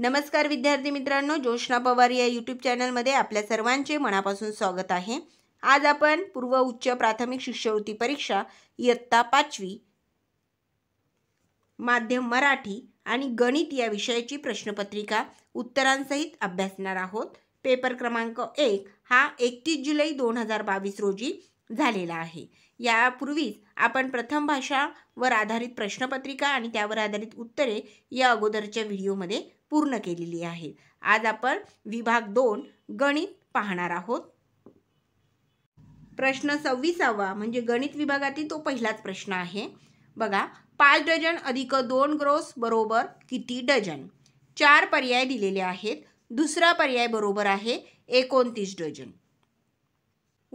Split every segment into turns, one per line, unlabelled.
नमस्कार विद्यार्थी मित्रांनो ज्योष्णा पवार या यूट्यूब चॅनलमध्ये आपल्या सर्वांचे मनापासून स्वागत आहे आज आपण पूर्व उच्च प्राथमिक शिष्यवृत्ती परीक्षा इयत्ता पाचवी माध्यम मराठी आणि गणित या विषयाची प्रश्नपत्रिका उत्तरांसहित अभ्यासणार आहोत पेपर क्रमांक एक हा एकतीस जुलै दोन हजार बावीस रोजी झालेला आहे यापूर्वीच आपण प्रथम भाषावर आधारित प्रश्नपत्रिका आणि त्यावर आधारित उत्तरे या अगोदरच्या व्हिडिओमध्ये पूर्ण केलेली आहे आज आपण विभाग दोन गणित पाहणार आहोत प्रश्न सव्वीसावा म्हणजे गणित विभागातील तो पहिलाच प्रश्न आहे बघा पाच डजन अधिक दोन ग्रोस बरोबर किती डझन चार पर्याय दिलेले आहेत दुसरा पर्याय बरोबर आहे एकोणतीस डझन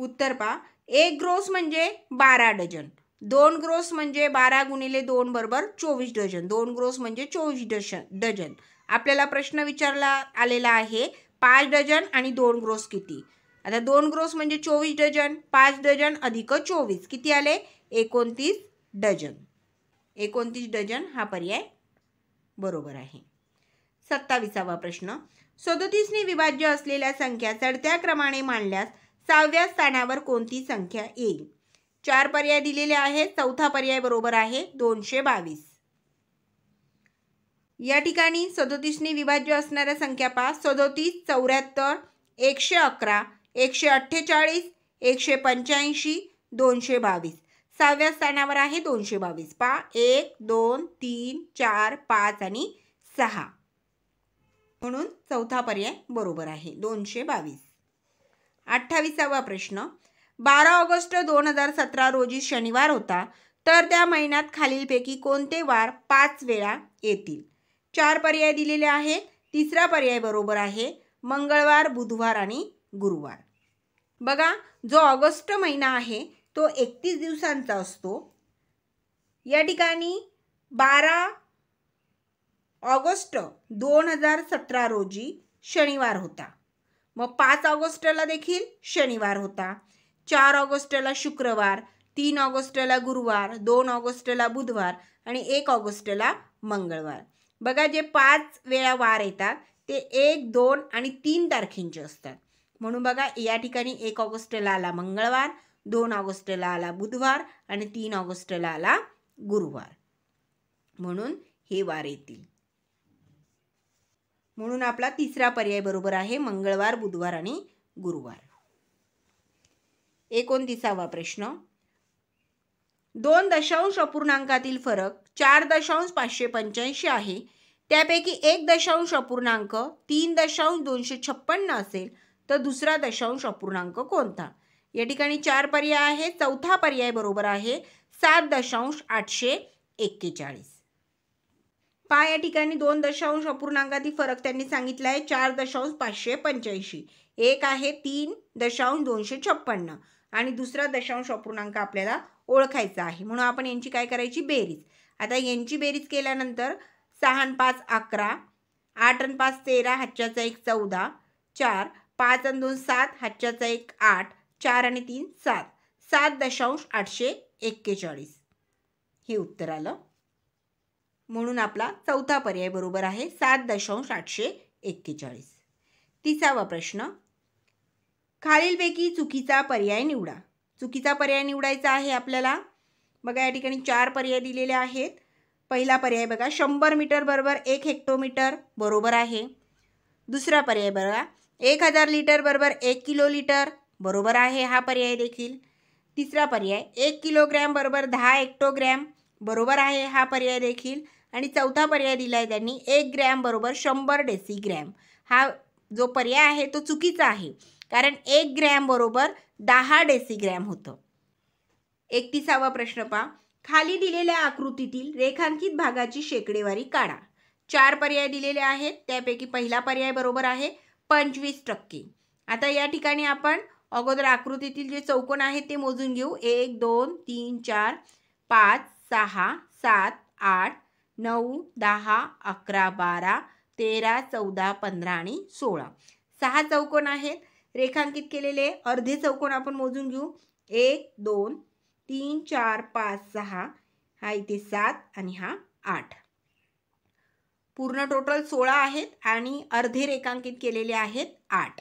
उत्तर पा एक ग्रोस म्हणजे बारा डझन दोन ग्रोस म्हणजे बारा गुणिले दोन बरोबर चोवीस डझन दोन ग्रोस म्हणजे चोवीस डशन डजन आपल्याला प्रश्न विचारला आलेला आहे पाच डझन आणि दोन ग्रोस किती आता दोन ग्रोस म्हणजे चोवीस डझन पाच डझन अधिक चोवीस किती आले एकोणतीस डझन एकोणतीस डझन हा पर्याय बरोबर आहे सत्तावीसावा प्रश्न सदोतीसने विभाज्य असलेल्या संख्या चढत्या क्रमाने मांडल्यास सहाव्या स्थानावर कोणती संख्या येईल चार पर्याय दिलेले आहेत चौथा पर्याय बरोबर आहे दोनशे बावीस या ठिकाणी सदोतीसने विभाज्य असणाऱ्या संख्या पाच सदोतीस चौऱ्याहत्तर एकशे अकरा एकशे अठ्ठेचाळीस एकशे पंच्याऐंशी दोनशे बावीस सहाव्या स्थानावर आहे दोनशे बावीस पा एक दोन तीन चार पाच आणि सहा म्हणून चौथा पर्याय बरोबर आहे दोनशे बावीस अठ्ठावीसावा प्रश्न बारा ऑगस्ट दोन हजार सतरा रोजी शनिवार होता तर त्या महिन्यात खालीलपैकी कोणते वार पाच वेळा येतील चार पर्याय दिलेले आहेत तिसरा पर्याय बरोबर आहे मंगळवार बुधवार आणि गुरुवार बघा जो ऑगस्ट महिना आहे तो एकतीस दिवसांचा असतो या ठिकाणी बारा ऑगस्ट दोन हजार सतरा रोजी शनिवार होता मग पाच ऑगस्टला देखील शनिवार होता चार ऑगस्टला शुक्रवार तीन ऑगस्टला गुरुवार दोन ऑगस्टला बुधवार आणि एक ऑगस्टला मंगळवार बघा जे पाच वेळा वार येतात ते एक दोन आणि तीन तारखेंचे असतात म्हणून बघा या ठिकाणी एक ऑगस्टला आला मंगळवार दोन ऑगस्टला आला बुधवार आणि तीन ऑगस्टला आला गुरुवार म्हणून हे वार येतील म्हणून आपला तिसरा पर्याय बरोबर आहे मंगळवार बुधवार आणि गुरुवार एकोणतीसावा प्रश्न दोन दशांश अपूर्णांकातील फरक चार दशांश पाचशे पंच्याऐंशी आहे त्यापैकी एक दशांश अपूर्णांक तीन दशांश दोनशे छप्पन्न असेल तर दुसरा दशांश अपूर्णांक कोणता या ठिकाणी चार पर्याय आहे चौथा पर्याय बरोबर आहे सात दशांश आठशे एक्केचाळीस पहा या ठिकाणी दोन दशांश अपूर्णांकातील फरक त्यांनी सांगितला आहे चार दशांश पाचशे पंच्याऐंशी एक आहे तीन दशांश दोनशे छप्पन्न आणि दुसरा दशांश अपूर्णांक आपल्याला ओळखायचा आहे म्हणून आपण यांची काय करायची बेरीज आता यांची बेरीज केल्यानंतर सहा पाच अकरा आठ आणि पाच तेरा हातच्याचा एक चौदा चार पाच आणि दोन सात हातच्याचा एक आठ चार आणि तीन सात सात दशांश आठशे एक्केचाळीस हे उत्तर आलं म्हणून आपला चौथा पर्याय बरोबर आहे सात दशांश आठशे एक्केचाळीस तिसावा प्रश्न खालीलपैकी चुकीचा पर्याय निवडा चुकीचा पर्याय निवडायचा आहे आपल्याला बघा या ठिकाणी चार पर्याय दिलेले आहेत पहिला पर्याय बघा शंभर मीटर बरोबर एक हेक्टोमीटर बरोबर आहे दुसरा पर्याय बघा एक हजार लिटर बरोबर एक किलो लिटर बरोबर आहे हा पर्याय देखील तिसरा पर्याय एक किलोग्रॅम बरोबर दहा हेक्टोग्रॅम बरोबर आहे हा पर्याय देखील आणि चौथा पर्याय दिला आहे त्यांनी एक ग्रॅम बरोबर शंभर डेसिग्रॅम हा जो पर्याय आहे तो चुकीचा आहे कारण एक ग्रॅम बरोबर दहा डेसिग्रॅम होतं एकतीसावा प्रश्न पहा खाली दिलेल्या आकृतीतील रेखांकित भागाची शेकडेवारी काढा चार पर्याय दिलेले आहेत त्यापैकी पहिला पर्याय बरोबर आहे पंचवीस टक्के आता या ठिकाणी आपण अगोदर आकृतीतील जे चौकोन आहेत ते मोजून घेऊ एक दोन तीन चार पाच सहा सात आठ नऊ दहा अकरा बारा तेरा चौदा पंधरा आणि सोळा सहा चौकोन आहेत रेखांकित केलेले अर्धे चौकोन आपण मोजून घेऊ एक दोन तीन चार पाच सहा हा इथे सात आणि हा आठ पूर्ण टोटल सोळा आहेत आणि अर्धे रेखांकित केलेले आहेत आठ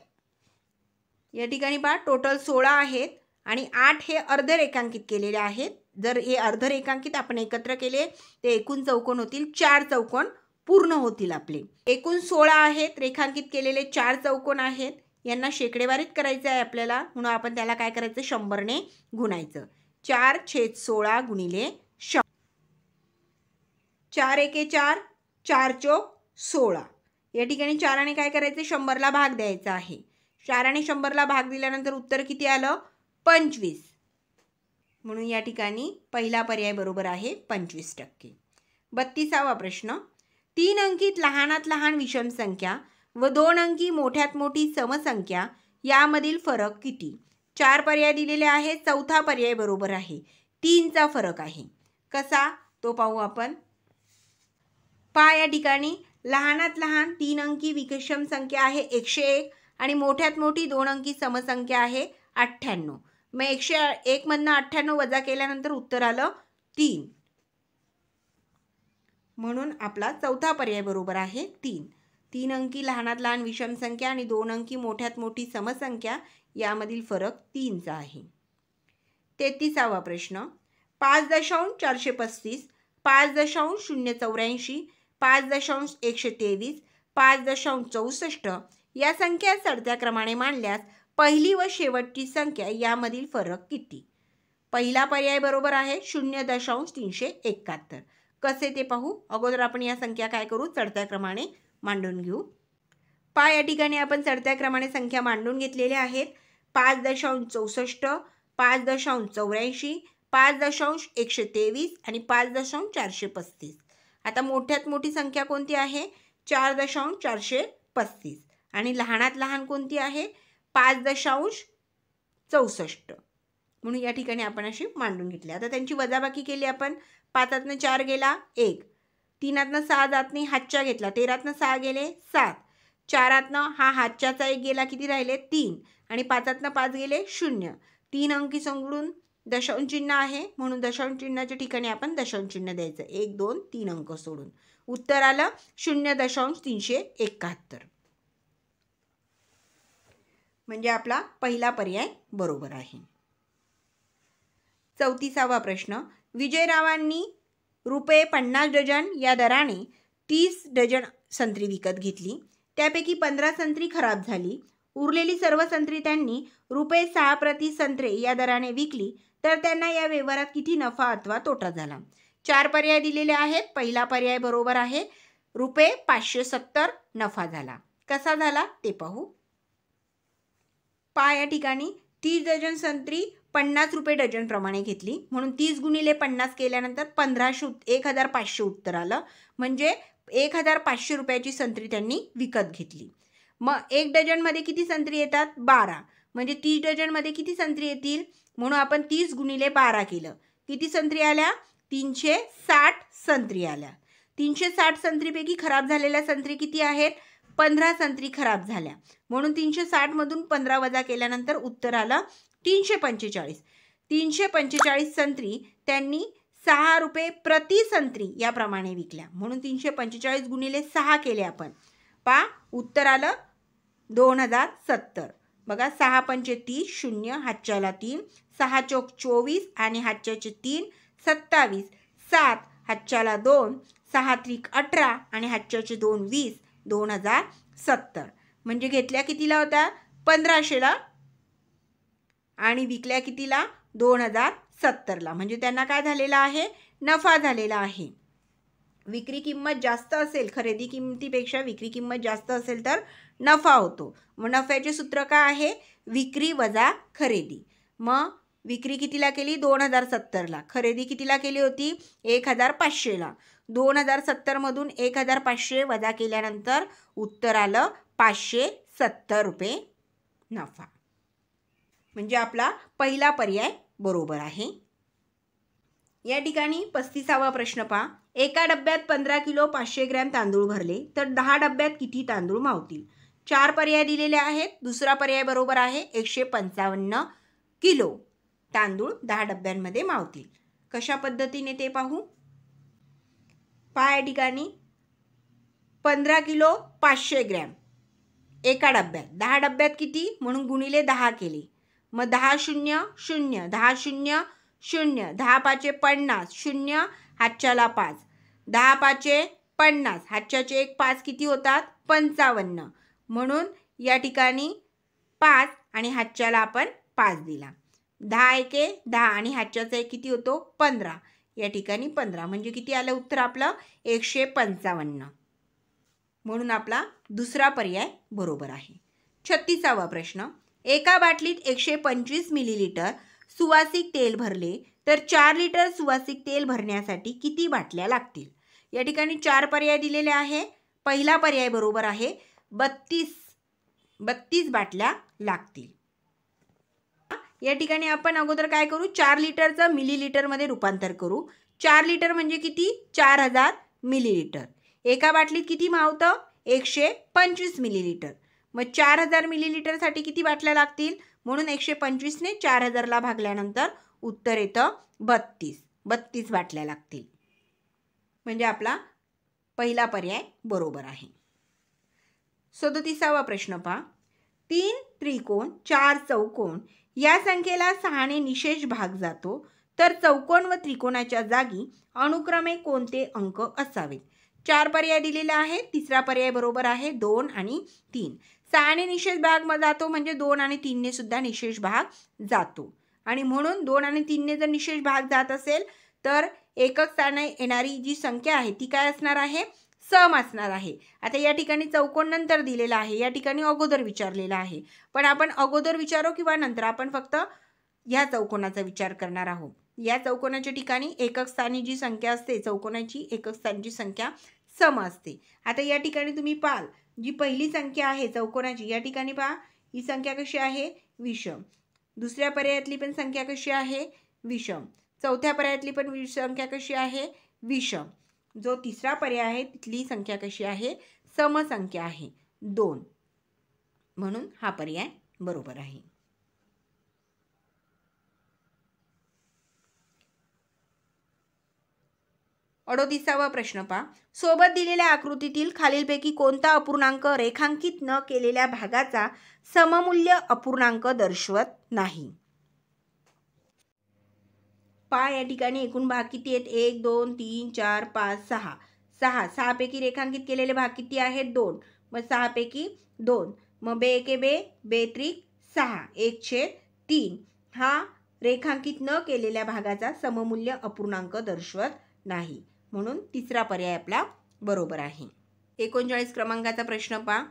या ठिकाणी पहा टोटल सोळा आहेत आणि आठ हे अर्ध रेखांकित केलेले आहेत जर हे अर्ध रेखांकित आपण एकत्र केले ते एकूण चौकोन होतील चार चौकोन पूर्ण होतील आपले एकूण सोळा आहेत रेखांकित केलेले चार चौकोन आहेत यांना शेकडेवारीत करायचं आहे आपल्याला म्हणून आपण त्याला काय करायचं शंभरने गुणायचं चार छेद सोळा गुणिले शं चार एके चार चार चोक सोळा या ठिकाणी चाराने काय करायचं शंभरला भाग द्यायचा आहे चाराने शंभरला भाग दिल्यानंतर उत्तर किती आलं पंचवीस म्हणून या ठिकाणी पहिला पर्याय बरोबर आहे पंचवीस टक्के बत्तीसावा प्रश्न तीन अंकीत लहानात लहान विषम संख्या व दोन अंकी मोठ्यात मोठी समसंख्या यामधील फरक किती चार पर्याय दिलेले आहेत चौथा पर्याय बरोबर आहे तीनचा फरक आहे कसा तो पाहू आपण पहा या ठिकाणी लहानात लहान तीन अंकी विषम संख्या आहे एकशे एक आणि मोठ्यात मोठी दोन अंकी समसंख्या आहे अठ्ठ्याण्णव मग एकशे एकमधनं अठ्ठ्याण्णव वजा केल्यानंतर उत्तर आलं तीन म्हणून आपला चौथा पर्याय बरोबर आहे तीन तीन अंकी लहानात लहान विषम संख्या आणि दोन अंकी मोठ्यात मोठी समसंख्या यामधील फरक तीनचा आहे तेहतीसावा प्रश्न पाच दशांश चारशे पस्तीस पाच दशांश शून्य चौऱ्याऐंशी पाच दशांश एकशे तेवीस पाच दशांश चौसष्ट या संख्या चढत्या क्रमाने मांडल्यास पहिली व शेवटची संख्या यामधील फरक किती पहिला पर्याय बरोबर आहे शून्य दशांश तीनशे एकाहत्तर कसे ते पाहू अगोदर आपण या संख्या काय करू चढत्या क्रमाने मांडून घेऊ पा या ठिकाणी आपण चढत्या क्रमाने संख्या मांडून घेतलेल्या आहेत पाच दशांश चौसष्ट पाच दशांश चौऱ्याऐंशी पाच दशांश एकशे तेवीस आणि पाच दशांश चारशे पस्तीस आता मोठ्यात मोठी संख्या कोणती आहे चार दशांश चारशे पस्तीस आणि लहानात लहान कोणती आहे पाच दशांश चौसष्ट म्हणून या ठिकाणी आपण अशी मांडून घेतली आता त्यांची वजाबाकी केली आपण पाचातनं चार गेला एक तीनातनं सहा जात नाही हातच्या घेतला तेरातनं सहा गेले सात चारातनं हा हातच्याचा एक गेला किती राहिले तीन आणि पाचातनं पाच गेले शून्य तीन अंकी संगडून दशांश चिन्ह आहे म्हणून दशांश चिन्हाच्या ठिकाणी आपण दशांश चिन्ह द्यायचं एक दोन तीन अंक सोडून उत्तर आलं शून्य दशांश तीनशे एकाहत्तर म्हणजे आपला पहिला पर्याय बरोबर आहे चौतीसावा प्रश्न विजयरावांनी रुपये पन्नास डजन या दराने तीस डजन संत्री विकत घेतली त्यापैकी पंधरा संत्री खराब झाली उरलेली सर्व संत्री त्यांनी रुपये सहा प्रति संत्रे या दराने विकली तर त्यांना या व्यवहारात किती नफा अथवा तोटा झाला चार पर्याय दिलेले आहेत पहिला पर्याय बरोबर आहे रुपये पाचशे सत्तर नफा झाला कसा झाला ते पाहू पा या ठिकाणी तीस डझन संत्री पन्नास रुपये डझन प्रमाणे घेतली म्हणून तीस गुणिले पन्नास केल्यानंतर पंधराशे एक हजार पाचशे उत्तर आलं म्हणजे एक हजार पाचशे रुपयाची संत्री त्यांनी विकत घेतली मग एक डझनमध्ये किती संत्री येतात बारा म्हणजे तीस डझनमध्ये किती संत्री येतील म्हणून आपण तीस गुणिले बारा केलं किती संत्री आल्या तीनशे साठ संत्री आल्या तीनशे साठ संत्रीपैकी खराब झालेल्या संत्री किती आहेत पंधरा संत्री खराब झाल्या म्हणून तीनशे साठमधून पंधरा वजा केल्यानंतर उत्तर आलं तीनशे पंचेचाळीस तीनशे पंचेचाळीस संत्री त्यांनी सहा रुपये प्रति संत्री याप्रमाणे विकल्या म्हणून तीनशे पंचेचाळीस गुणिले सहा केले आपण पा उत्तर आलं दोन हजार सत्तर बघा सहा पंचे तीस शून्य हातच्याला तीन सहा चौक चोवीस आणि हातच्याचे तीन सत्तावीस सात हातच्याला दोन सहा त्रिक अठरा आणि हातच्याचे दोन वीस दोन हजार सत्तर म्हणजे घेतल्या कितीला होत्या पंधराशेला आणि विकल्या कितीला दोन हजार सत्तरला म्हणजे त्यांना काय झालेलं आहे नफा झालेला आहे विक्री किंमत जास्त असेल खरेदी किंमतीपेक्षा विक्री किंमत जास्त असेल तर नफा होतो मग नफ्याचे सूत्र काय आहे विक्री वजा खरेदी मग विक्री कितीला केली दोन हजार सत्तरला खरेदी कितीला केली होती एक हजार पाचशेला दोन हजार सत्तरमधून एक हजार पाचशे वजा केल्यानंतर उत्तर आलं पाचशे सत्तर रुपये नफा म्हणजे आपला पहिला पर्याय बरोबर आहे या ठिकाणी पस्तीसावा प्रश्न पहा एका डब्यात पंधरा किलो पाचशे ग्रॅम तांदूळ भरले तर दहा डब्यात किती तांदूळ मावतील चार पर्याय दिलेले आहेत दुसरा पर्याय बरोबर आहे एकशे पंचावन्न किलो तांदूळ दहा डब्यांमध्ये मावतील कशा पद्धतीने ते पाहू पहा या ठिकाणी पंधरा किलो पाचशे ग्रॅम एका डब्यात दहा डब्यात किती म्हणून गुणिले दहा केले मग दहा शून्य शून्य दहा शून्य शून्य दहा पाचे पन्नास शून्य हातच्याला पाच दहा पाचे पन्नास हातच्याचे एक पाच किती होतात पंचावन्न म्हणून या ठिकाणी पाच आणि हातच्याला आपण पाच दिला दहा एके दहा आणि हातच्याचा एक किती होतो पंधरा या ठिकाणी पंधरा म्हणजे किती आलं उत्तर आपलं एकशे पंचावन्न म्हणून आपला दुसरा पर्याय बरोबर आहे छत्तीसावा प्रश्न एका बाटलीत एकशे पंचवीस मिलीलिटर सुवासिक तेल भरले तर चार लिटर सुवासिक तेल भरण्यासाठी किती बाटल्या लागतील या ठिकाणी चार पर्याय दिलेले आहे पहिला पर्याय बरोबर आहे बत्तीस बत्तीस बाटल्या लागतील या ठिकाणी आपण अगोदर काय करू चार लिटरचं मिली लिटरमध्ये रूपांतर करू चार लिटर म्हणजे किती चार हजार लिटर एका बाटलीत किती मावतं एकशे पंचवीस लिटर मग चार हजार मिलीलिटरसाठी किती बाटल्या लागतील म्हणून एकशे पंचवीसने चार हजारला भागल्यानंतर उत्तर येतं बत्तीस बत्तीस बाटल्या लागतील म्हणजे आपला पहिला पर्याय बरोबर आहे सदोतीसावा प्रश्न पहा तीन त्रिकोण चार चौकोन या संख्येला सहाने निशेष भाग जातो तर चौकोन व त्रिकोणाच्या जागी अनुक्रमे कोणते अंक असावेत चार पर्याय दिलेला आहे तिसरा पर्याय बरोबर आहे दोन आणि तीन सहाने निशेष भाग जातो म्हणजे दोन आणि तीनने सुद्धा निशेष भाग जातो आणि म्हणून दोन आणि तीनने जर निशेष भाग जात असेल तर एकक स्थाने येणारी जी संख्या आहे ती काय असणार आहे सम असणार आहे आता या ठिकाणी चौकोन नंतर दिलेला आहे या ठिकाणी अगोदर विचारलेला आहे पण आपण अगोदर विचारो किंवा नंतर आपण फक्त या चौकोनाचा विचार करणार आहोत या चौकोनाच्या ठिकाणी एकक स्थानी जी संख्या असते चौकोनाची एकक स्थानीची संख्या सम असते आता या ठिकाणी तुम्ही पाल जी पहिली संख्या आहे चौकोनाची या ठिकाणी पहा ही संख्या कशी आहे विषम दुसऱ्या पर्यायातली पण संख्या कशी आहे विषम चौथ्या पर्यायातली पण संख्या कशी आहे विषम जो तिसरा पर्याय आहे तिथली संख्या कशी आहे समसंख्या आहे दोन म्हणून हा पर्याय बरोबर आहे अडोतीसावा प्रश्न पा सोबत दिलेल्या आकृतीतील खालीलपैकी कोणता अपूर्णांक रेखांकित न केलेल्या भागाचा सममूल्य अपूर्णांक दर्शवत नाही पाय या ठिकाणी एकूण भाग किती आहेत एक दोन तीन चार पाच सहा सहा सहापैकी रेखांकित केलेले भाग किती आहेत दोन मग सहापैकी दोन मग बे एके बे बेत्रिक सहा एक छेद तीन हा रेखांकित न केलेल्या भागाचा सममूल्य अपूर्णांक दर्शवत नाही म्हणून तिसरा पर्याय आपला बरोबर आहे एकोणचाळीस क्रमांकाचा प्रश्न पहा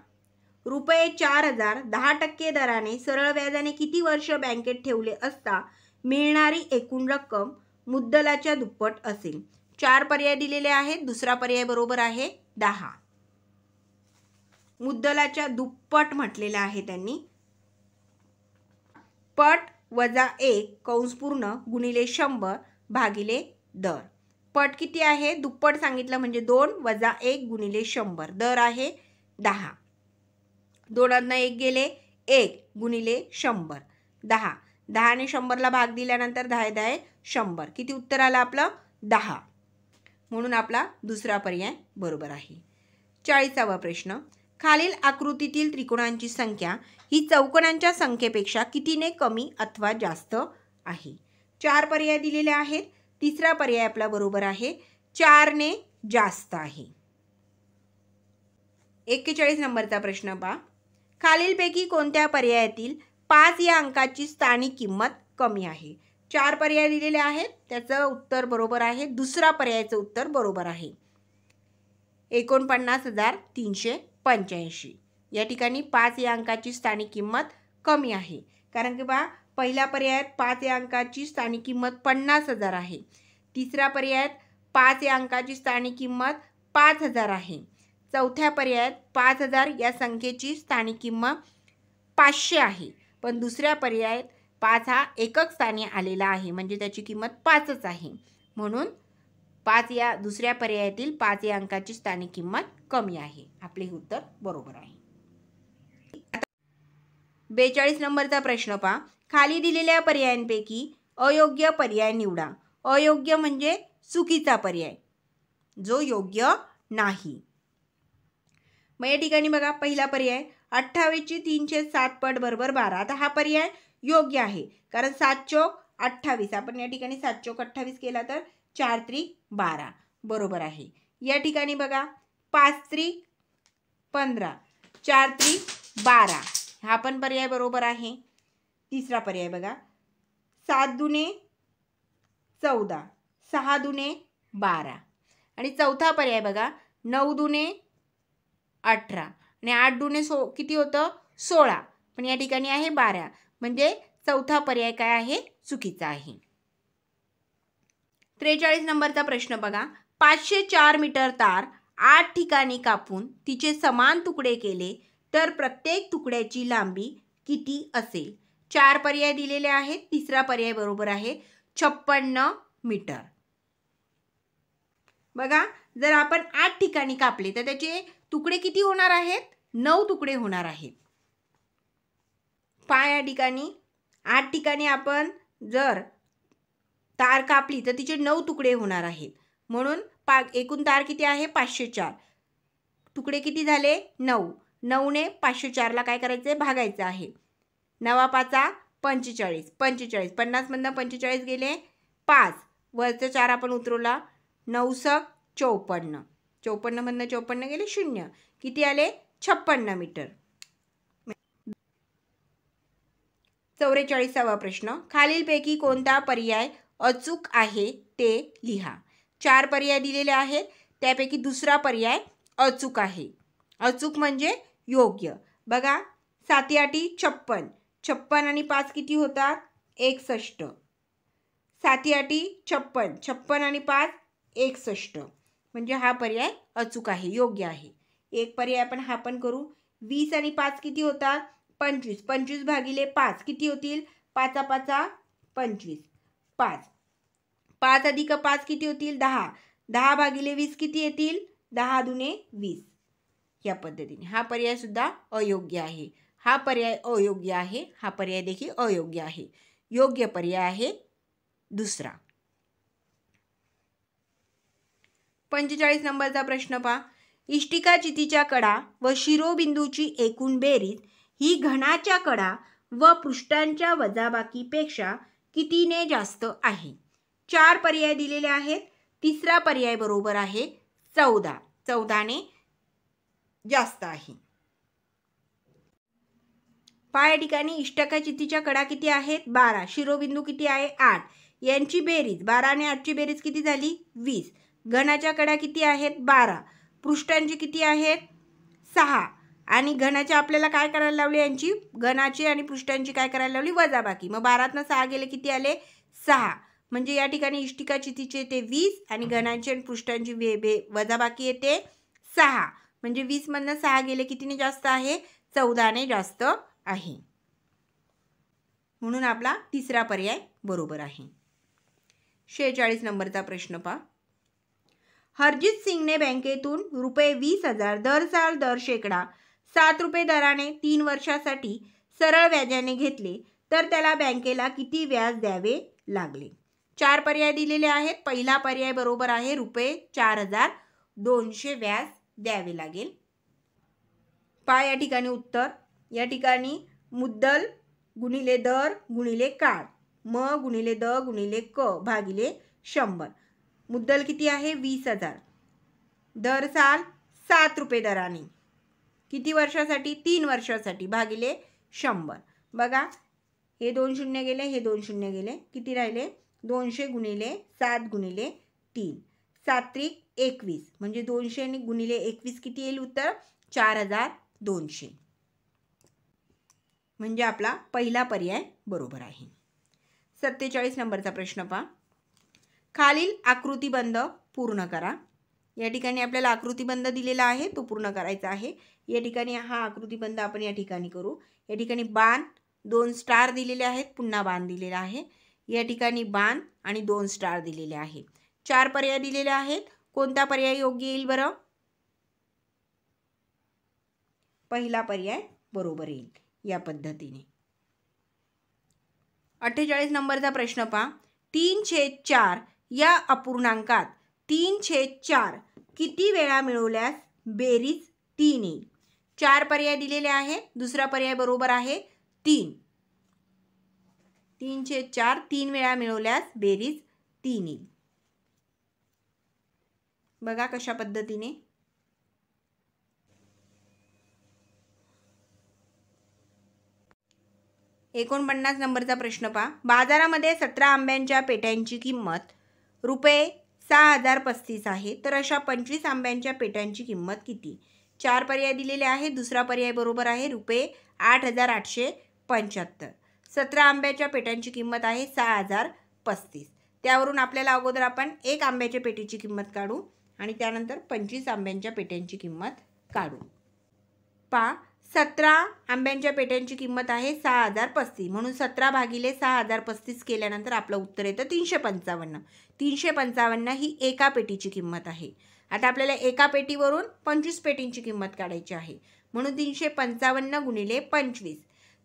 रुपये चार हजार दहा टक्के दराने सरळ व्याजाने किती वर्ष बँकेत ठेवले असता मिळणारी एकूण रक्कम मुद्दलाच्या दुप्पट असेल चार पर्याय दिलेले आहेत दुसरा पर्याय बरोबर आहे दहा मुद्दलाच्या दुप्पट म्हटलेला आहे त्यांनी पट वजा एक कंस पूर्ण गुणिले शंभर भागिले दर पट किती आहे दुप्पट सांगितलं म्हणजे दोन वजा एक गुणिले शंभर दर आहे दहा दोनांना एक गेले एक गुणिले शंभर दहा दहाने शंभरला भाग दिल्यानंतर दहा दहा शंभर किती उत्तर आलं आपलं दहा म्हणून आपला दुसरा पर्याय बरोबर आहे चाळीसावा प्रश्न खालील आकृतीतील त्रिकोणांची संख्या ही चौकोनांच्या संख्येपेक्षा कितीने कमी अथवा जास्त आहे चार पर्याय दिलेले आहेत तिसरा पर्याय आपला बरोबर आहे चारने जास्त आहे एक्केचाळीस नंबरचा प्रश्न पहा खालीलपैकी कोणत्या पर्यायातील पाच या अंकाची स्थानिक किंमत कमी आहे चार पर्याय दिलेले आहेत त्याचं उत्तर बरोबर आहे दुसरा पर्यायाचं उत्तर बरोबर आहे एकोणपन्नास हजार तीनशे पंच्याऐंशी या ठिकाणी पाच या अंकाची स्थानिक किंमत कमी आहे कारण की बा पहिल्या पर्यायात पाच या अंकाची स्थानिक किंमत पन्नास हजार आहे तिसऱ्या पर्यायात पाच या अंकाची स्थानिक किंमत पाच हजार आहे चौथ्या पर्यायात पाच हजार या संख्येची स्थानिक किंमत पाचशे आहे पण दुसऱ्या पर्यायात पाच हा एकक स्थानी आलेला आहे म्हणजे त्याची किंमत पाचच आहे म्हणून पाच या दुसऱ्या पर्यायातील पाच या अंकाची स्थानिक किंमत कमी आहे आपले उत्तर बरोबर आहे बेचाळीस नंबरचा प्रश्न पहा खाली दिलेल्या पर्यायांपैकी अयोग्य पर्याय निवडा अयोग्य म्हणजे चुकीचा पर्याय जो योग्य नाही मग या ठिकाणी बघा पहिला पर्याय अठ्ठावीसची तीनशे सात पट बरोबर बारा आता हा पर्याय योग्य आहे कारण सात चौक अठ्ठावीस आपण या ठिकाणी सात चौक अठ्ठावीस केला तर चार त्रिक बारा बरोबर आहे या ठिकाणी बघा पाच त्रिक पंधरा चार त्रिक बारा हा पण पर्याय बरोबर आहे तिसरा पर्याय बघा सात दुने चौदा सहा दुने बारा आणि चौथा पर्याय बघा नऊ दुने अठरा आणि आठ दुने सो किती होतं सोळा पण या ठिकाणी आहे बारा म्हणजे चौथा पर्याय काय आहे चुकीचा आहे त्रेचाळीस नंबरचा प्रश्न बघा पाचशे चार मीटर तार आठ ठिकाणी कापून तिचे समान तुकडे केले तर प्रत्येक तुकड्याची लांबी किती असेल चार पर्याय दिलेले आहेत तिसरा पर्याय बरोबर आहे छप्पन्न मीटर बघा जर आपण आठ ठिकाणी कापले तर त्याचे तुकडे किती होणार आहेत नऊ तुकडे होणार आहेत पाय या ठिकाणी आठ ठिकाणी आपण जर तार कापली तर तिचे नऊ तुकडे होणार आहेत म्हणून पा एकूण तार किती आहे पाचशे चार तुकडे किती झाले नऊ नऊने पाचशे चारला काय करायचं आहे भागायचं आहे नवा पाचा पंचेचाळीस पंचेचाळीस पन्नासमधनं पंचेचाळीस गेले पाच वरचं चार आपण उतरवला नऊसक चौपन्न चौपन्नमधनं चौपन्न गेले शून्य किती आले छप्पन्न मीटर चौवेचाळीसावा प्रश्न खालीलपैकी कोणता पर्याय अचूक आहे ते लिहा चार पर्याय दिलेले आहेत त्यापैकी दुसरा पर्याय अचूक आहे अचूक म्हणजे योग्य बघा साती आठी छप्पन छप्पन आणि पाच किती होतात एकसष्ट साती आठी छप्पन छप्पन आणि पाच एकसष्ट म्हणजे हा पर्याय अचूक आहे योग्य आहे एक पर्याय आपण हा पण करू वीस आणि पाच किती होतात पंचवीस पंचवीस भागिले पाच किती होतील पाचा पाचा पंचवीस पाच पाच अधिक पाच किती होतील दहा दहा भागिले वीस किती येतील दहा दुने वीस या पद्धतीने हा पर्यायसुद्धा अयोग्य आहे हा पर्याय अयोग्य आहे हा पर्याय देखील अयोग्य आहे योग्य पर्याय आहे दुसरा पंचेचाळीस नंबरचा प्रश्न पहा इष्टिका चितीच्या कडा व शिरोबिंदूची एकूण बेरीज ही घणाच्या कडा व पृष्ठांच्या वजाबाकीपेक्षा कितीने जास्त आहे चार पर्याय दिलेले आहेत तिसरा पर्याय बरोबर आहे चौदा चौदाने जास्त आहे पहा ठिकाणी इष्टका चित्तीच्या कडा किती आहेत बारा शिरोबिंदू किती आहे आठ यांची बेरीज बाराने आठची बेरीज किती झाली वीस घनाच्या कड्या किती आहेत बारा पृष्ठांची किती आहेत सहा आणि घनाच्या आपल्याला काय करायला लावले यांची घनाची आणि पृष्ठांची काय करायला लावली वजाबाकी मग बारातनं सहा गेले किती आले सहा म्हणजे या ठिकाणी इष्टिका चितीचे येते वीस आणि घनांची आणि पृष्ठांची वे बे वजाबाकी येते सहा म्हणजे वीसमधनं सहा गेले कितीने जास्त आहे चौदाने जास्त आहे म्हणून आपला तिसरा पर्याय बरोबर आहे शेहेचाळीस नंबरचा प्रश्न पहा हरजित सिंगने बँकेतून रुपये वीस हजार दर साल दर शेकडा सात रुपये दराने तीन वर्षासाठी सरळ व्याजाने घेतले तर त्याला बँकेला किती व्याज द्यावे लागले चार पर्याय दिलेले आहेत पहिला पर्याय बरोबर आहे रुपये चार हजार दोनशे व्याज द्यावे लागेल पा या ठिकाणी उत्तर या ठिकाणी मुद्दल गुणिले दर गुणिले काळ म गुणिले द गुणिले क भागिले शंभर मुद्दल किती आहे वीस हजार दर साल सात रुपये दराने किती वर्षासाठी तीन वर्षासाठी भागिले शंभर बघा हे दोन शून्य गेले हे दोन शून्य गेले किती राहिले दोनशे गुणिले सात गुणिले तीन सात्रिक एकवीस म्हणजे दोनशे गुणिले एकवीस किती येईल उत्तर चार हजार दोनशे म्हणजे आपला पहिला पर्याय बरोबर आहे सत्तेचाळीस नंबरचा प्रश्न पहा खालील आकृतीबंध पूर्ण करा या ठिकाणी आपल्याला आकृतीबंध दिलेला आहे तो पूर्ण करायचा आहे या ठिकाणी हा आकृतीबंध आपण या ठिकाणी करू या ठिकाणी बाण दोन स्टार दिलेले आहेत पुन्हा बाण दिलेला आहे या ठिकाणी बाण आणि दोन स्टार दिलेले आहे चार पर्याय दिलेले आहेत कोणता पर्याय योग्य येईल बरं पहिला पर्याय बरोबर येईल या पद्धतीने अठ्ठेचाळीस नंबरचा प्रश्न पहा तीन छेद चार या अपूर्णांकात तीन छेद चार किती वेळा मिळवल्यास बेरीज तीन येईल चार पर्याय दिलेले आहे दुसरा पर्याय बरोबर आहे तीन तीन छेद चार तीन वेळा मिळवल्यास बेरीज तीन येईल बघा कशा पद्धतीने एकोणपन्नास नंबरचा प्रश्न पहा बाजारामध्ये सतरा आंब्यांच्या पेट्यांची किंमत रुपये सहा हजार पस्तीस आहे तर अशा पंचवीस आंब्यांच्या पेट्यांची किंमत किती चार पर्याय दिलेले आहे दुसरा पर्याय बरोबर आहे रुपये आठ हजार आठशे पंच्याहत्तर सतरा आंब्याच्या पेट्यांची किंमत आहे सहा हजार पस्तीस त्यावरून आपल्याला अगोदर आपण एक आंब्याच्या पेटीची किंमत काढू आणि त्यानंतर पंचवीस आंब्यांच्या पेट्यांची किंमत काढू पा सतरा आंब्यांच्या पेट्यांची किंमत आहे सहा हजार पस्तीस म्हणून सतरा भागिले सहा हजार पस्तीस केल्यानंतर आपलं उत्तर येतं तीनशे पंचावन्न तीनशे पंचावन्न ही एका पेटीची किंमत आहे आता आपल्याला एका पेटीवरून पंचवीस पेटींची किंमत काढायची आहे म्हणून तीनशे पंचावन्न गुणिले पंचवीस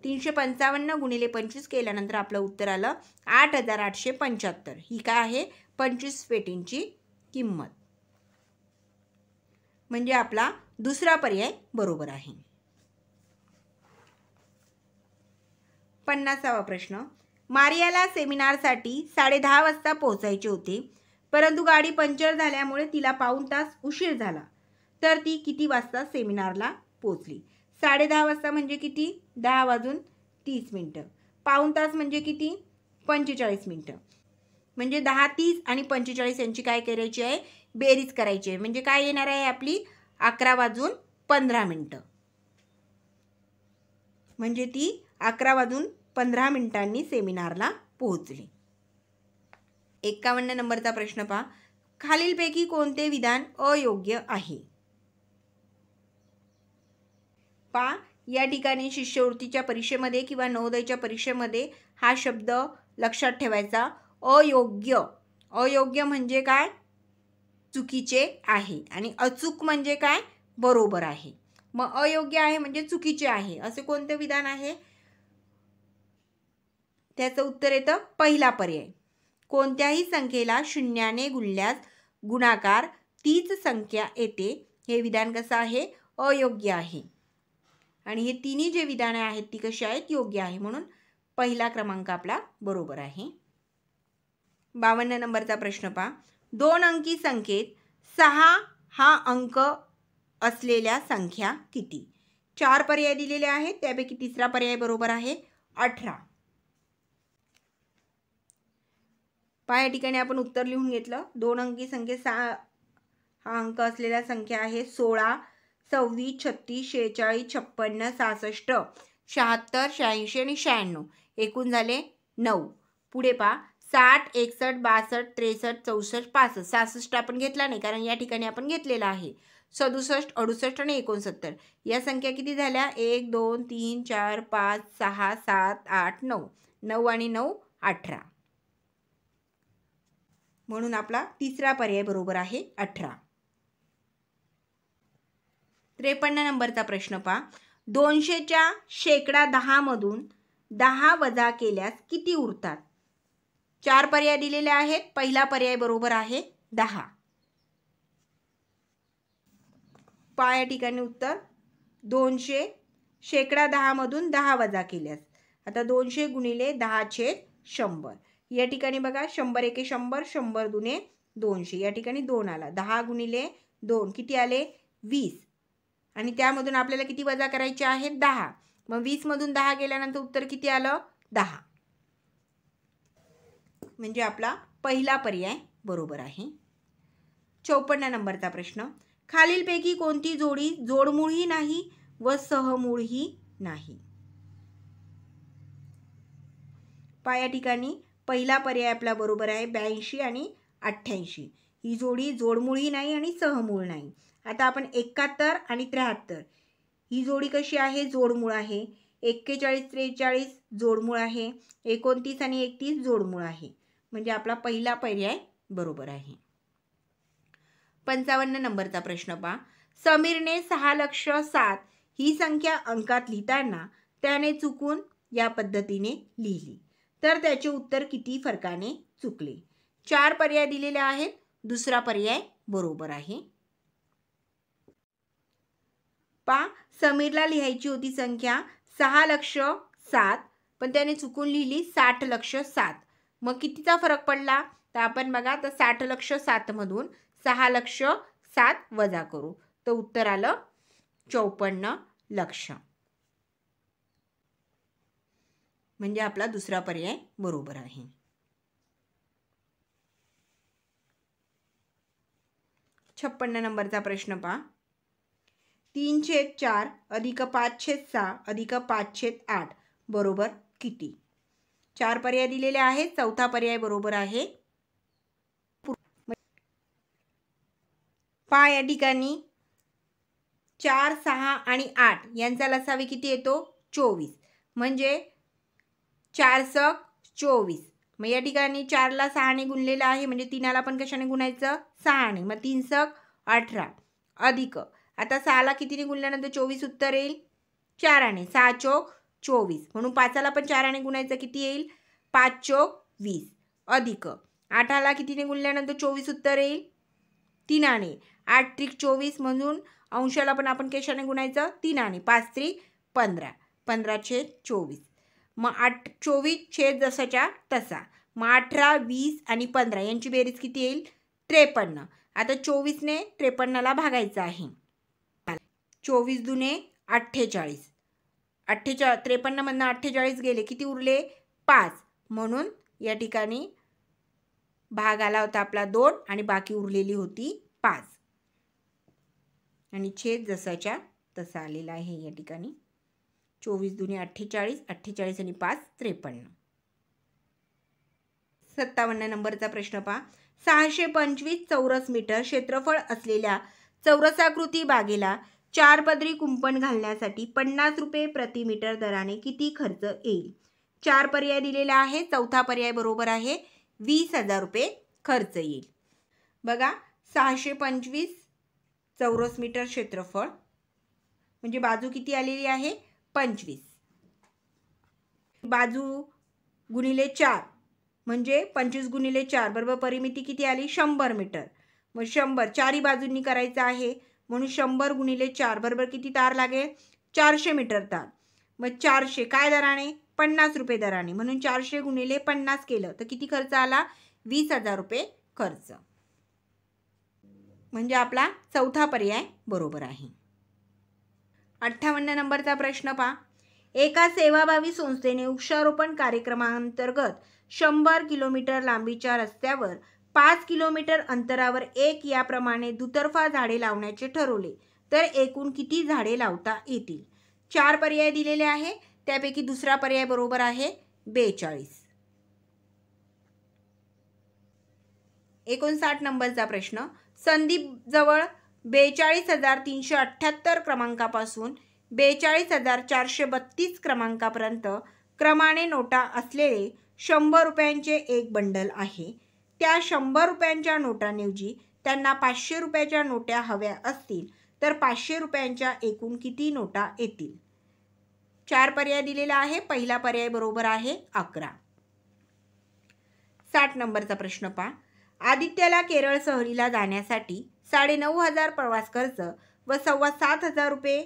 तीनशे पंचावन्न गुणिले पंचवीस केल्यानंतर आपलं उत्तर आलं आठ हजार आठशे पंच्याहत्तर ही काय आहे पंचवीस पेटींची किंमत म्हणजे आपला दुसरा पर्याय बरोबर आहे पन्नासावा प्रश्न मारियाला सेमिनारसाठी दहा वाजता पोहोचायचे होते परंतु गाडी पंक्चर झाल्यामुळे तिला पाऊन तास उशीर झाला तर ती किती वाजता सेमिनारला पोचली दहा वाजता म्हणजे किती दहा वाजून तीस मिनटं पाऊन तास म्हणजे किती पंचेचाळीस मिनटं म्हणजे दहा तीस आणि पंचेचाळीस यांची काय करायची आहे बेरीज करायची आहे म्हणजे काय येणार आहे आपली अकरा वाजून पंधरा मिनटं म्हणजे ती अकरा वाजून पंधरा मिनिटांनी सेमिनारला पोहोचले एक्कावन्न नंबरचा प्रश्न पहा खालीलपैकी कोणते विधान अयोग्य आहे पा या ठिकाणी शिष्यवृत्तीच्या परीक्षेमध्ये किंवा नवोदयच्या परीक्षेमध्ये हा शब्द लक्षात ठेवायचा अयोग्य अयोग्य म्हणजे काय चुकीचे आहे आणि अचूक म्हणजे काय बरोबर आहे मग अयोग्य आहे म्हणजे चुकीचे आहे असे कोणते विधान आहे त्याचं उत्तर येतं पहिला पर्याय कोणत्याही संख्येला शून्याने गुणल्यास गुणाकार तीच संख्या येते हे विधान कसं आहे अयोग्य आहे आणि हे तिन्ही जे विधाने आहेत ती कशी आहेत योग्य आहे म्हणून पहिला क्रमांक आपला बरोबर आहे बावन्न नंबरचा प्रश्न पहा दोन अंकी संख्येत सहा हा अंक असलेल्या संख्या किती चार पर्याय दिलेले आहेत त्यापैकी तिसरा पर्याय बरोबर आहे अठरा पहा या ठिकाणी आपण उत्तर लिहून घेतलं दोन अंकी संख्ये सहा हा अंक असलेल्या संख्या आहे सोळा सव्वीस छत्तीस शेहेचाळीस छप्पन्न सहासष्ट शहात्तर शहाऐंशी आणि शहाण्णव एकूण झाले नऊ पुढे पहा साठ एकसष्ट बासष्ट त्रेसष्ट चौसष्ट पासष्ट सहासष्ट आपण घेतला नाही कारण या ठिकाणी आपण घेतलेला आहे सदुसष्ट अडुसष्ट आणि एकोणसत्तर या संख्या किती झाल्या एक दोन तीन चार पाच सहा सात आठ नऊ नऊ आणि नऊ अठरा म्हणून आपला तिसरा पर्याय बरोबर आहे अठरा त्रेपन्न नंबरचा प्रश्न पहा दोनशेच्या शेकडा दहामधून दहा वजा केल्यास किती उरतात चार पर्याय दिलेले आहेत पहिला पर्याय बरोबर आहे दहा पा या ठिकाणी उत्तर दोनशे शेकडा दहामधून दहा वजा केल्यास आता दोनशे गुणिले दहा छेद शंभर या ठिकाणी बघा शंभर एके शंभर शंभर दुने दोनशे या ठिकाणी दोन आला दहा गुणिले दोन किती आले वीस आणि त्यामधून आपल्याला किती वजा करायचे आहेत दहा मग वीसमधून दहा गेल्यानंतर उत्तर किती आलं दहा म्हणजे आपला पहिला पर्याय बरोबर आहे चौपन्न नंबरचा प्रश्न खालीलपैकी कोणती जोडी जोडमूळही नाही व सहमूळही नाही पाया ठिकाणी पहिला पर्याय आपला बरोबर आहे ब्याऐंशी आणि अठ्ठ्याऐंशी ही जोडी जोडमुळी नाही आणि सहमूळ नाही आता आपण एकाहत्तर आणि त्र्याहत्तर ही जोडी कशी आहे जोडमूळ आहे एक्केचाळीस त्रेचाळीस जोडमूळ आहे एकोणतीस आणि एकतीस जोडमूळ आहे म्हणजे आपला पहिला पर्याय बरोबर आहे पंचावन्न नंबरचा प्रश्न पहा समीरने सहा लक्ष सात ही संख्या अंकात लिहिताना त्याने चुकून या पद्धतीने लिहिली तर त्याचे उत्तर किती फरकाने चुकले चार पर्याय दिलेले आहेत दुसरा पर्याय बरोबर आहे पा समीरला लिहायची होती संख्या सहा लक्ष सात पण त्याने चुकून लिहिली साठ लक्ष सात मग कितीचा फरक पडला तर आपण बघा तर साठ लक्ष मधून सहा लक्ष सात वजा करू तर उत्तर आलं चौपन्न लक्ष म्हणजे आपला दुसरा पर्याय बरोबर आहे छप्पन्न नंबरचा प्रश्न पहा तीन छेद चार अधिक पाच छेद सहा अधिक पाच आठ बरोबर किती चार पर्याय दिलेले आहेत चौथा पर्याय बरोबर आहे पा या ठिकाणी चार सहा आणि आठ यांचा लसावी किती येतो चोवीस म्हणजे चार सक चोवीस मग या ठिकाणी चारला सहाने गुणलेलं आहे म्हणजे तिनाला पण कशाने गुणायचं सहाने मग तीन सक अठरा अधिक आता सहाला कितीने गुणल्यानंतर चोवीस उत्तर येईल चाराने सहा चोक चोवीस म्हणून पाचाला पण चाराने गुणायचं किती येईल पाच चोक वीस अधिक आठाला कितीने गुणल्यानंतर चोवीस उत्तर येईल तीनाने आठ त्रिक चोवीस म्हणून अंशाला पण आपण कशाने गुणायचं तीनाने पाच त्रिक पंधरा पंधराशे चोवीस मग आठ चोवीस छेद जसाच्या तसा मग अठरा वीस आणि पंधरा यांची बेरीज किती येईल त्रेपन्न आता चोवीसने त्रेपन्नला भागायचं आहे चोवीस जुने अठ्ठेचाळीस अठ्ठेचा त्रेपन्नमधनं अठ्ठेचाळीस गेले किती उरले पाच म्हणून या ठिकाणी भाग आला होता आपला दोन आणि बाकी उरलेली होती पाच आणि छेद जसाच्या तसा आलेला आहे या ठिकाणी चोवीस दुने अठ्ठेचाळीस अठ्ठेचाळीस आणि पाच त्रेपन्न सत्तावन्न नंबरचा प्रश्न पहा सहाशे पंचवीस चौरस मीटर क्षेत्रफळ असलेल्या चौरसाकृती बागेला चार पदरी कुंपण घालण्यासाठी पन्नास रुपये प्रति मीटर दराने किती खर्च येईल चार पर्याय दिलेला आहे चौथा पर्याय बरोबर आहे वीस हजार रुपये खर्च येईल बघा सहाशे पंचवीस चौरस मीटर क्षेत्रफळ म्हणजे बाजू किती आलेली आहे पंचवीस बाजू गुणिले चार म्हणजे पंचवीस गुणिले चार बरोबर परिमिती किती आली शंभर मीटर मग शंभर चारही बाजूंनी करायचं आहे म्हणून शंभर गुणिले चार बरोबर किती तार लागेल चारशे मीटर तार मग चारशे काय दराने पन्नास रुपये दराने म्हणून चारशे गुणिले पन्नास केलं तर किती खर्च आला वीस हजार रुपये खर्च म्हणजे आपला चौथा पर्याय बरोबर आहे अठ्ठावन्न नंबरचा प्रश्न पहा एका सेवाभावी संस्थेने वृक्षारोपण कार्यक्रमांतर्गत शंभर किलोमीटर लांबीच्या रस्त्यावर पाच किलोमीटर अंतरावर एक याप्रमाणे दुतर्फा झाडे लावण्याचे ठरवले तर एकूण किती झाडे लावता येतील चार पर्याय दिलेले आहे त्यापैकी दुसरा पर्याय बरोबर आहे बेचाळीस एकोणसाठ नंबरचा प्रश्न संदीप जवळ बेचाळीस हजार तीनशे अठ्ठ्याहत्तर क्रमांकापासून बेचाळीस हजार चारशे बत्तीस क्रमांकापर्यंत क्रमाने नोटा असलेले शंभर रुपयांचे एक बंडल आहे त्या शंभर रुपयांच्या नोटांऐवजी त्यांना पाचशे रुपयाच्या नोट्या हव्या असतील तर पाचशे रुपयांच्या एकूण किती नोटा येतील चार पर्याय दिलेला आहे पहिला पर्याय बरोबर आहे अकरा साठ नंबरचा प्रश्न पहा आदित्यला केरळ सहलीला जाण्यासाठी साडेनऊ हजार प्रवास खर्च व सव्वा सात हजार रुपये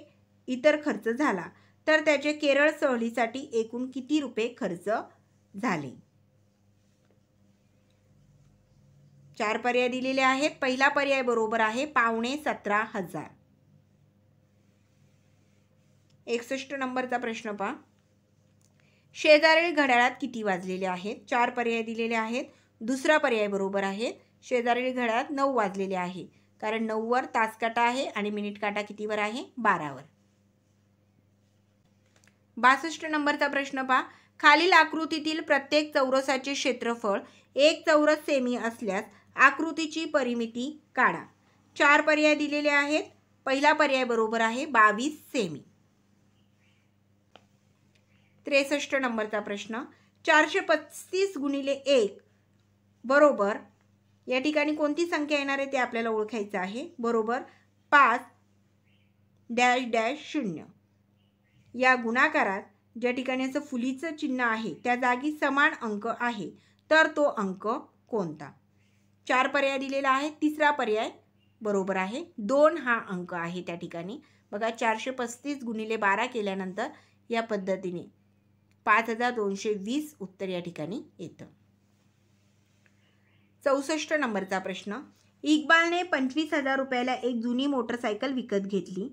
इतर खर्च झाला तर त्याचे केरळ सहलीसाठी एकूण किती रुपये खर्च झाले चार पर्याय दिलेले आहेत पहिला पर्याय बरोबर आहे पावणे सतरा हजार एकसष्ट नंबरचा प्रश्न पहा शेजारील घड्याळात किती वाजलेले आहेत चार पर्याय दिलेले आहेत दुसरा पर्याय बरोबर आहे शेजारील घड्याळात नऊ वाजलेले आहे कारण नऊवर तास काटा आहे आणि मिनिट काटा कितीवर आहे बारावर बासष्ट नंबरचा प्रश्न पहा खालील आकृतीतील प्रत्येक चौरसाचे क्षेत्रफळ एक चौरस सेमी असल्यास आकृतीची परिमिती काढा चार पर्याय दिलेले आहेत पहिला पर्याय बरोबर आहे बावीस सेमी त्रेसष्ट नंबरचा प्रश्न चारशे पस्तीस गुणिले एक बरोबर या ठिकाणी कोणती संख्या येणार आहे ते आपल्याला ओळखायचं आहे बरोबर पाच डॅश डॅश शून्य या गुणाकारात ज्या ठिकाणी असं फुलीचं चिन्ह आहे त्या जागी समान अंक आहे तर तो अंक कोणता चार पर्याय दिलेला आहे तिसरा पर्याय बरोबर आहे दोन हा अंक आहे त्या ठिकाणी बघा चारशे पस्तीस गुणिले बारा केल्यानंतर या पद्धतीने पाच हजार दोनशे वीस उत्तर या ठिकाणी येतं चौसष्ट नंबरचा प्रश्न इक्बालने पंचवीस हजार रुपयाला एक जुनी मोटरसायकल विकत घेतली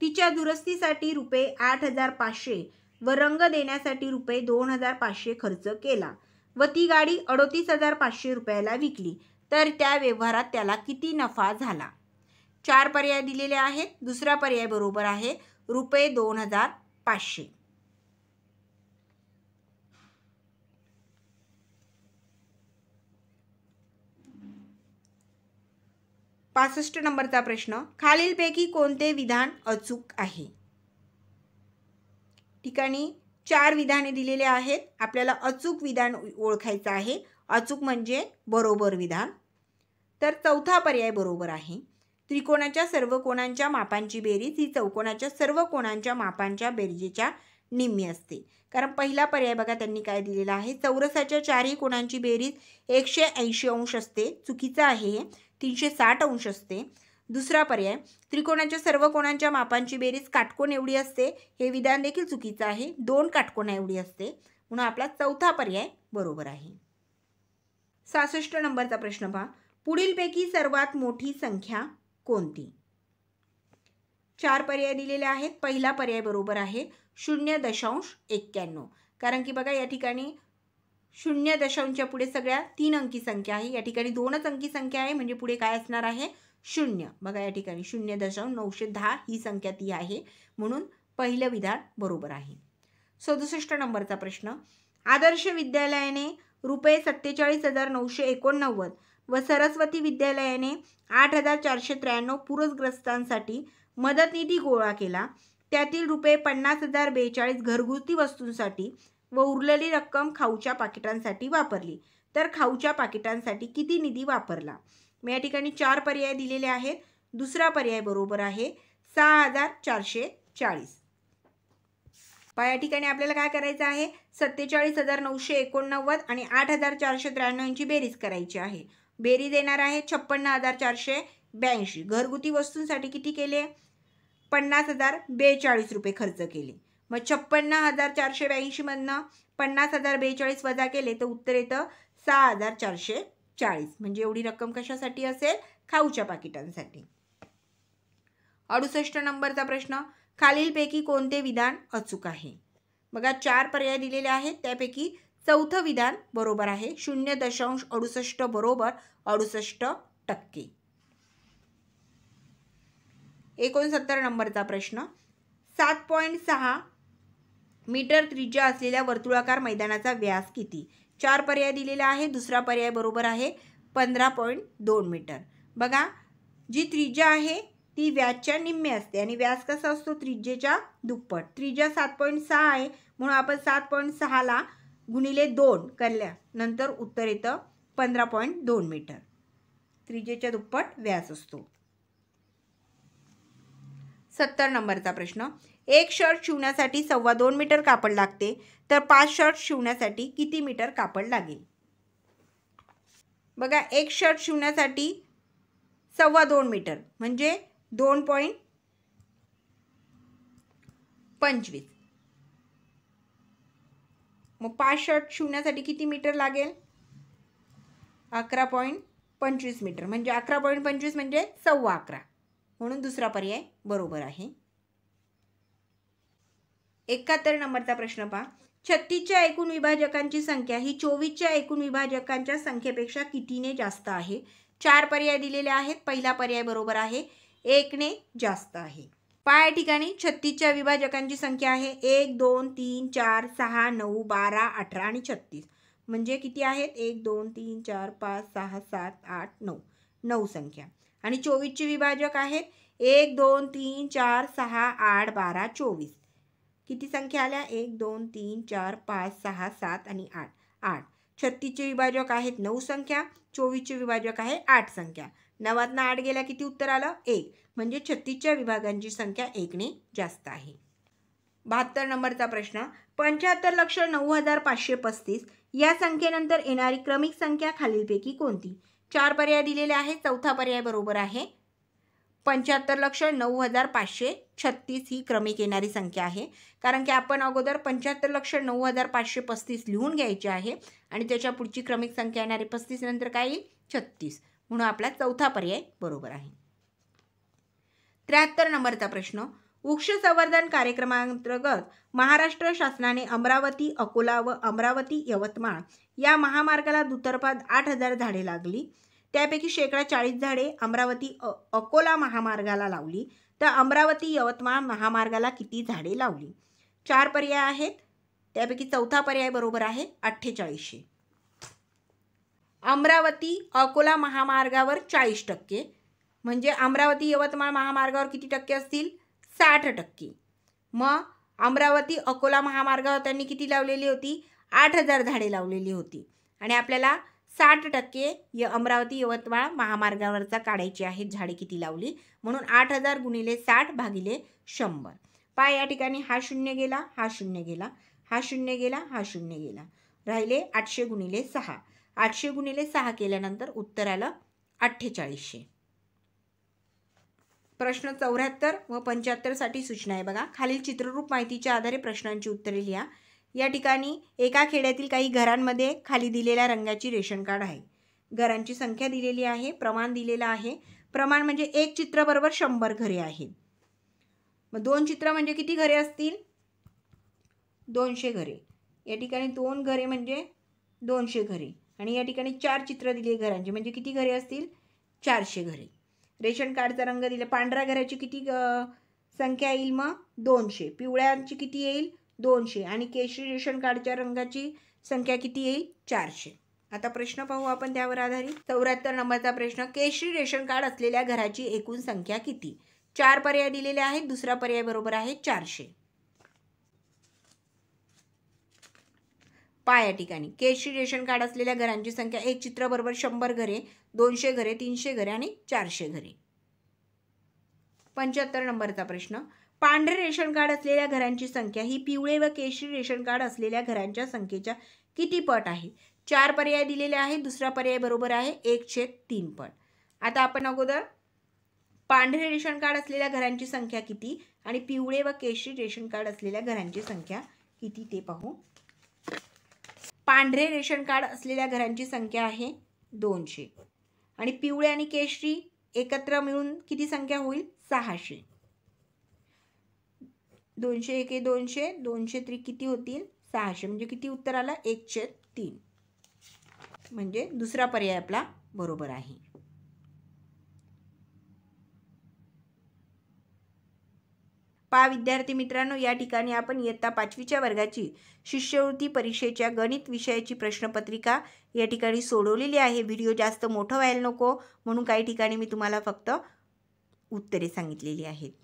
तिच्या दुरुस्तीसाठी रुपये आठ हजार पाचशे व रंग देण्यासाठी रुपये दोन हजार पाचशे खर्च केला व ती गाडी अडोतीस हजार पाचशे रुपयाला विकली तर त्या व्यवहारात त्याला किती नफा झाला चार पर्याय दिलेले आहेत दुसरा पर्याय बरोबर आहे रुपये दोन हजार पाचशे पासष्ट नंबरचा प्रश्न खालीलपैकी कोणते विधान अचूक आहे ठिकाणी चार विधाने दिलेले आहेत आपल्याला अचूक विधान ओळखायचं आहे अचूक म्हणजे बरोबर विधान तर चौथा पर्याय बरोबर आहे त्रिकोणाच्या सर्व कोणांच्या मापांची बेरीज ही चौकोनाच्या सर्व कोणांच्या मापांच्या बेरजेच्या निम्मी असते कारण पहिला पर्याय बघा त्यांनी काय दिलेला आहे चौरसाच्या चारही कोणांची बेरीज एकशे ऐंशी अंश असते चुकीचं आहे तीनशे साठ अंश असते दुसरा पर्याय त्रिकोणाच्या सर्व कोणांच्या मापांची बेरीज काटकोण एवढी असते हे विधान देखील चुकीचं आहे दोन काटकोणा एवढी असते म्हणून आपला चौथा पर्याय बरोबर आहे सहासष्ट नंबरचा प्रश्न पहा पुढीलपैकी सर्वात मोठी संख्या कोणती चार पर्याय दिलेले आहेत पहिला पर्याय बरोबर आहे शून्य दशांश एक्क्याण्णव कारण की बघा या ठिकाणी शून्य दशांशच्या पुढे सगळ्या तीन अंकी संख्या आहे या ठिकाणी दोनच अंकी संख्या आहे म्हणजे पुढे काय असणार आहे शून्य बघा या ठिकाणी शून्य दशांश नऊशे दहा ही संख्या ती आहे म्हणून पहिलं विधान बरोबर आहे सदुसष्ट नंबरचा प्रश्न आदर्श विद्यालयाने रुपये सत्तेचाळीस हजार नऊशे एकोणनव्वद व सरस्वती विद्यालयाने आठ हजार चारशे त्र्याण्णव पूरग्रस्तांसाठी निधी गोळा केला त्यातील रुपये पन्नास हजार बेचाळीस घरगुती वस्तूंसाठी व उरलेली रक्कम खाऊच्या पाकिटांसाठी वापरली तर खाऊच्या पाकिटांसाठी किती निधी वापरला मी या ठिकाणी चार पर्याय दिलेले आहेत दुसरा पर्याय बरोबर आहे सहा हजार चारशे चाळीस या ठिकाणी आपल्याला काय करायचं आहे सत्तेचाळीस हजार नऊशे एकोणनव्वद आणि आठ हजार चारशे त्र्याण्णव बेरीज करायची आहे बेरीज येणार आहे छप्पन्न हजार चारशे ब्याऐंशी घरगुती वस्तूंसाठी किती केले पन्नास हजार बेचाळीस रुपये खर्च केले मग छप्पन्न हजार चारशे ब्याऐंशीमधनं पन्नास हजार बेचाळीस वजा केले तर उत्तर येतं सहा हजार चारशे चाळीस म्हणजे एवढी रक्कम कशासाठी असेल खाऊच्या पाकिटांसाठी अडुसष्ट नंबरचा प्रश्न खालीलपैकी कोणते विधान अचूक आहे बघा चार पर्याय दिलेले आहेत त्यापैकी चौथं विधान बरोबर आहे शून्य दशांश अडुसष्ट बरोबर अडुसष्ट टक्के एकोणसत्तर नंबरचा प्रश्न सात पॉईंट सहा मीटर त्रिज्या असलेल्या वर्तुळाकार मैदानाचा व्यास किती चार पर्याय दिलेला आहे दुसरा पर्याय बरोबर आहे पंधरा पॉईंट दोन मीटर बघा जी त्रिज्या आहे ती व्याजच्या निम्मे असते आणि व्यास कसा असतो त्रिज्येच्या दुप्पट त्रिज्या सात पॉईंट सहा आहे म्हणून आपण सात पॉईंट सहाला गुणिले दोन नंतर उत्तर येतं पंधरा पॉईंट दोन मीटर त्रिज्येच्या दुप्पट व्यास असतो सत्तर नंबरचा प्रश्न एक शर्ट शिवण्यासाठी सव्वा दोन मीटर कापड लागते तर पाच शर्ट शिवण्यासाठी किती मीटर कापड लागेल बघा एक शर्ट शिवण्यासाठी सव्वा दोन मीटर म्हणजे दोन पॉईंट पंचवीस मग पाच शर्ट शिवण्यासाठी किती मीटर लागेल अकरा पॉईंट पंचवीस मीटर म्हणजे अकरा पॉईंट पंचवीस म्हणजे सव्वा अकरा म्हणून दुसरा पर्याय बरोबर आहे एकाहत्तर नंबरचा प्रश्न पहा छत्तीसच्या एकूण विभाजकांची संख्या ही चोवीसच्या एकूण विभाजकांच्या संख्येपेक्षा कितीने जास्त आहे चार पर्याय दिलेले आहेत पहिला पर्याय बरोबर आहे एकने जास्त आहे पाया या ठिकाणी छत्तीसच्या विभाजकांची संख्या आहे एक दोन तीन चार सहा नऊ बारा अठरा आणि छत्तीस म्हणजे किती आहेत एक दोन तीन चार पाच सहा सात आठ नऊ नऊ संख्या आणि चोवीसचे विभाजक आहेत एक दोन तीन चार सहा आठ बारा चोवीस किती संख्या आल्या एक दोन तीन चार पाच सहा सात आणि आठ आठ छत्तीसचे विभाजक आहेत नऊ संख्या चोवीसचे विभाजक आहे आठ संख्या नवातनं आठ गेल्या किती उत्तर आलं एक म्हणजे छत्तीसच्या विभागांची संख्या एकने जास्त आहे बहात्तर नंबरचा प्रश्न पंच्याहत्तर लक्ष नऊ हजार पाचशे पस्तीस या संख्येनंतर येणारी क्रमिक संख्या खालीलपैकी कोणती चार पर्याय दिलेले आहेत चौथा पर्याय बरोबर आहे पंच्याहत्तर लक्ष नऊ हजार पाचशे छत्तीस ही क्रमिक येणारी संख्या आहे कारण की आपण अगोदर पंच्याहत्तर लक्ष नऊ हजार पाचशे पस्तीस लिहून घ्यायची आहे आणि त्याच्या पुढची क्रमिक संख्या येणारी पस्तीस नंतर काय येईल छत्तीस म्हणून आपला चौथा पर्याय बरोबर आहे त्र्याहत्तर नंबरचा प्रश्न वृक्ष संवर्धन कार्यक्रमांतर्गत महाराष्ट्र शासनाने अमरावती अकोला व अमरावती यवतमाळ या महामार्गाला दुतर्फात आठ हजार झाडे लागली त्यापैकी शेकडा चाळीस झाडे अमरावती अ अकोला महामार्गाला लावली तर अमरावती यवतमाळ महामार्गाला किती झाडे लावली चार पर्याय आहेत त्यापैकी चौथा पर्याय बरोबर आहे अठ्ठेचाळीसशे अमरावती अकोला महामार्गावर चाळीस टक्के म्हणजे अमरावती यवतमाळ महामार्गावर किती टक्के असतील साठ टक्के मग अमरावती अकोला महामार्गावर त्यांनी किती लावलेली होती आठ हजार झाडे लावलेली होती आणि आपल्याला साठ टक्के य अमरावती यवतमाळ महामार्गावरचा काढायची आहे झाडे किती लावली म्हणून आठ हजार गुणिले साठ भागिले शंभर पाय या ठिकाणी हा शून्य गेला हा शून्य गेला हा शून्य गेला हा शून्य गेला राहिले आठशे गुणिले सहा आठशे गुणिले सहा केल्यानंतर उत्तर आलं अठ्ठेचाळीसशे प्रश्न चौऱ्याहत्तर व पंच्याहत्तरसाठी सूचना आहे बघा खालील चित्ररूप माहितीच्या आधारे प्रश्नांची उत्तरे लिहा या ठिकाणी एका खेड्यातील काही घरांमध्ये खाली दिलेल्या रंगाची रेशन कार्ड आहे घरांची संख्या दिलेली आहे प्रमाण दिलेलं आहे प्रमाण म्हणजे एक बरोबर शंभर घरे आहेत मग दोन चित्र म्हणजे किती घरे असतील दोनशे घरे या ठिकाणी दोन घरे म्हणजे दोनशे घरे आणि या ठिकाणी चार चित्र दिली घरांची म्हणजे किती घरे असतील चारशे घरे रेशन कार्डचा रंग दिला पांढऱ्या घराची किती संख्या येईल मग दोनशे पिवळ्यांची किती येईल दोनशे आणि केशरी रेशन कार्डच्या रंगाची संख्या किती येईल चारशे आता प्रश्न पाहू आपण त्यावर आधारित चौऱ्याहत्तर नंबरचा प्रश्न केशरी रेशन कार्ड असलेल्या घराची एकूण संख्या किती चार पर्याय दिलेले आहेत दुसरा पर्याय बरोबर आहे चारशे पा या ठिकाणी केशरी रेशन कार्ड असलेल्या घरांची संख्या एक चित्र बरोबर शंभर घरे दोनशे घरे तीनशे घरे आणि चारशे घरे पंच्याहत्तर नंबरचा प्रश्न पांढरे रेशन कार्ड असलेल्या घरांची संख्या ही पिवळे व केशरी रेशन कार्ड असलेल्या घरांच्या संख्येच्या किती पट आहे चार पर्याय दिलेले आहेत दुसरा पर्याय बरोबर आहे एक छेद तीन पट आता आपण अगोदर पांढरे रेशन कार्ड असलेल्या घरांची संख्या किती आणि पिवळे व केशरी रेशन कार्ड असलेल्या घरांची संख्या किती ते पाहू पांढरे रेशन कार्ड असलेल्या घरांची संख्या आहे दोनशे आणि पिवळे आणि केशरी एकत्र मिळून किती संख्या होईल सहाशे दोनशे एके दोनशे दोनशे त्रि किती होतील सहाशे म्हणजे किती उत्तर आलं एकशे तीन म्हणजे दुसरा पर्याय आपला बरोबर आहे पा विद्यार्थी मित्रांनो या ठिकाणी आपण इयत्ता पाचवीच्या वर्गाची शिष्यवृत्ती परीक्षेच्या गणित विषयाची प्रश्नपत्रिका या ठिकाणी सोडवलेली आहे व्हिडिओ जास्त मोठं व्हायला नको म्हणून काही ठिकाणी मी तुम्हाला फक्त उत्तरे सांगितलेली आहेत